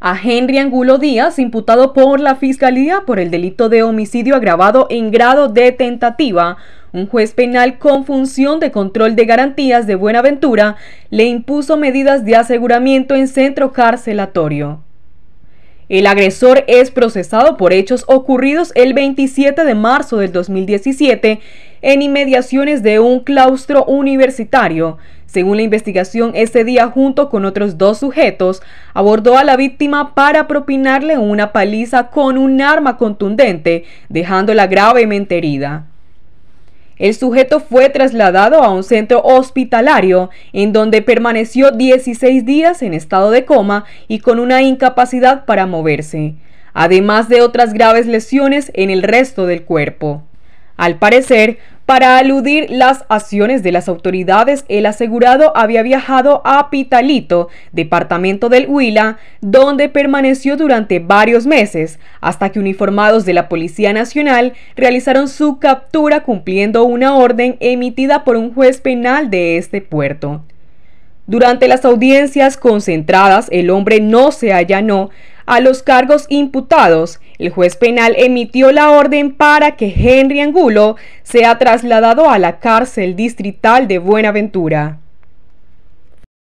a Henry Angulo Díaz, imputado por la Fiscalía por el delito de homicidio agravado en grado de tentativa. Un juez penal con función de control de garantías de Buenaventura le impuso medidas de aseguramiento en centro carcelatorio. El agresor es procesado por hechos ocurridos el 27 de marzo del 2017 en inmediaciones de un claustro universitario. Según la investigación, ese día junto con otros dos sujetos abordó a la víctima para propinarle una paliza con un arma contundente, dejándola gravemente herida. El sujeto fue trasladado a un centro hospitalario en donde permaneció 16 días en estado de coma y con una incapacidad para moverse, además de otras graves lesiones en el resto del cuerpo. Al parecer, para aludir las acciones de las autoridades, el asegurado había viajado a Pitalito, departamento del Huila, donde permaneció durante varios meses, hasta que uniformados de la Policía Nacional realizaron su captura cumpliendo una orden emitida por un juez penal de este puerto. Durante las audiencias concentradas, el hombre no se allanó, a los cargos imputados, el juez penal emitió la orden para que Henry Angulo sea trasladado a la cárcel distrital de Buenaventura.